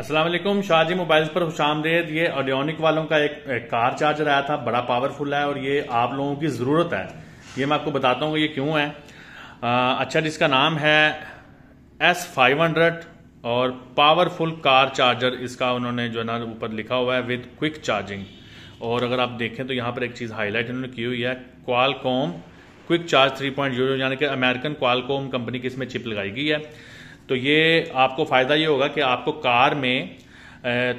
Aslam Shahaji mobiles पर खुश आमदेद ये ऑडियोनिक वालों का एक, एक कार चार्जर आया था बड़ा पावरफुल है और ये आप लोगों की ज़रूरत है ये मैं आपको बताता हूँ ये क्यों है आ, अच्छा जिसका नाम है एस फाइव हंड्रेड और पावरफुल कार चार्जर इसका उन्होंने जो है ना ऊपर लिखा हुआ है विद क्विक चार्जिंग और अगर आप देखें तो यहाँ पर एक चीज़ हाईलाइट इन्होंने की हुई है Qualcomm quick charge three point zero यानी कि अमेरिकन क्वालकॉम कंपनी की इसमें चिप लगाई गई है तो ये आपको फ़ायदा ये होगा कि आपको कार में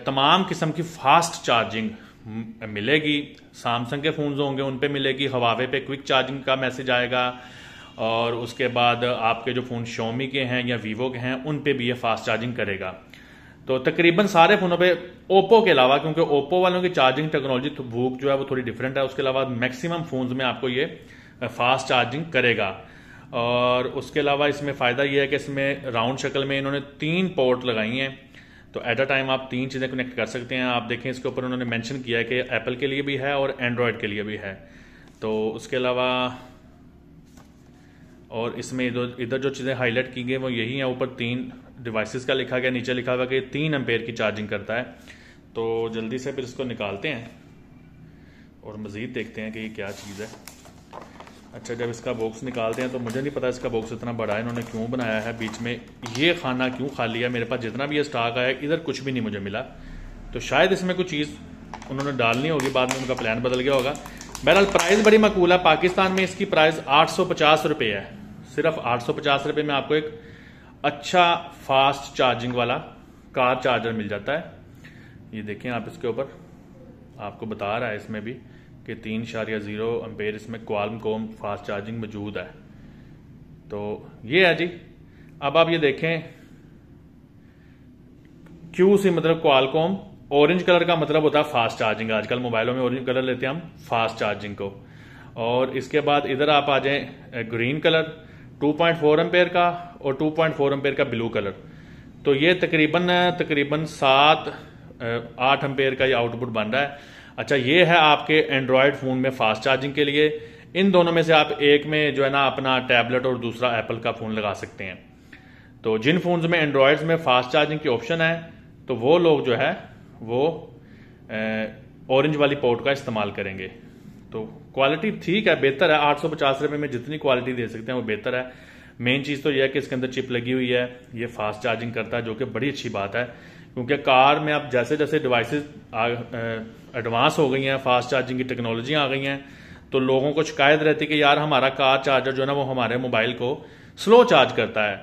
तमाम किस्म की फास्ट चार्जिंग मिलेगी सैमसंग के फ़ोन्स होंगे उन पे मिलेगी हवावे पे क्विक चार्जिंग का मैसेज आएगा और उसके बाद आपके जो फ़ोन शोमी के हैं या वीवो के हैं उन पे भी ये फास्ट चार्जिंग करेगा तो तकरीबन सारे फ़ोनों पे ओप्पो के अलावा क्योंकि ओप्पो वालों की चार्जिंग टेक्नोलॉजी भूख जो है वो थोड़ी डिफरेंट है उसके अलावा मैक्सिमम फ़ोन्स में आपको ये फास्ट चार्जिंग करेगा और उसके अलावा इसमें फ़ायदा यह है कि इसमें राउंड शक्ल में इन्होंने तीन पोर्ट लगाई हैं तो एट अ टाइम आप तीन चीज़ें कनेक्ट कर सकते हैं आप देखें इसके ऊपर उन्होंने मैंशन किया है कि एप्पल के लिए भी है और एंड्रॉयड के लिए भी है तो उसके अलावा और इसमें इधर इधर जो चीज़ें हाईलाइट की गई वो यही हैं ऊपर तीन डिवाइसेस का लिखा गया नीचे लिखा हुआ कि तीन एम्पेयर की चार्जिंग करता है तो जल्दी से फिर इसको निकालते हैं और मज़ीद देखते हैं कि ये क्या चीज़ है अच्छा जब इसका बॉक्स निकालते हैं तो मुझे नहीं पता इसका बॉक्स इतना बड़ा है इन्होंने क्यों बनाया है बीच में ये खाना क्यों खा है मेरे पास जितना भी ये स्टॉक आया इधर कुछ भी नहीं मुझे मिला तो शायद इसमें कुछ चीज़ उन्होंने डालनी होगी बाद में उनका प्लान बदल गया होगा बहरहाल प्राइस बड़ी मकूल है पाकिस्तान में इसकी प्राइस आठ सौ है सिर्फ आठ सौ में आपको एक अच्छा फास्ट चार्जिंग वाला कार चार्जर मिल जाता है ये देखें आप इसके ऊपर आपको बता रहा है इसमें भी कि तीन या ज़ीरो एम्पेयर इसमें क्वालम कोम फास्ट चार्जिंग मौजूद है तो ये है जी अब आप ये देखें क्यू सी मतलब क्वालकॉम ऑरेंज कलर का मतलब होता है फास्ट चार्जिंग आजकल मोबाइलों में ऑरेंज कलर लेते हैं हम फास्ट चार्जिंग को और इसके बाद इधर आप आ जाए ग्रीन कलर 2.4 पॉइंट का और 2.4 पॉइंट का ब्लू कलर तो ये तकरीबन तकरीबन सात आठ एम्पेयर का ये आउटपुट बन रहा है अच्छा ये है आपके एंड्रॉयड फ़ोन में फास्ट चार्जिंग के लिए इन दोनों में से आप एक में जो है ना अपना टैबलेट और दूसरा एप्पल का फ़ोन लगा सकते हैं तो जिन फ़ोन्स में एंड्रॉयड्स में फास्ट चार्जिंग की ऑप्शन है तो वो लोग जो है वो ऑरेंज वाली पोर्ट का इस्तेमाल करेंगे तो क्वालिटी ठीक है बेहतर है आठ सौ पचास रुपये में जितनी क्वालिटी दे सकते हैं वो बेहतर है मेन चीज़ तो यह है कि इसके अंदर चिप लगी हुई है ये फास्ट चार्जिंग करता है जो कि बड़ी अच्छी बात है क्योंकि कार में अब जैसे जैसे डिवाइसेस एडवांस हो गई हैं फास्ट चार्जिंग की टेक्नोलॉजियाँ आ गई हैं तो लोगों को शिकायत रहती है कि यार हमारा कार चार्जर जो है ना वो हमारे मोबाइल को स्लो चार्ज करता है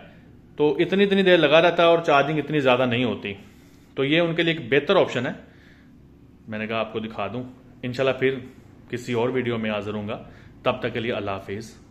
तो इतनी इतनी देर लगा रहता है और चार्जिंग इतनी ज़्यादा नहीं होती तो ये उनके लिए एक बेहतर ऑप्शन है मैंने कहा आपको दिखा दूँ इनशाला फिर किसी और वीडियो में हाजिर हूँगा तब तक के लिए अल्लाह हाफिज़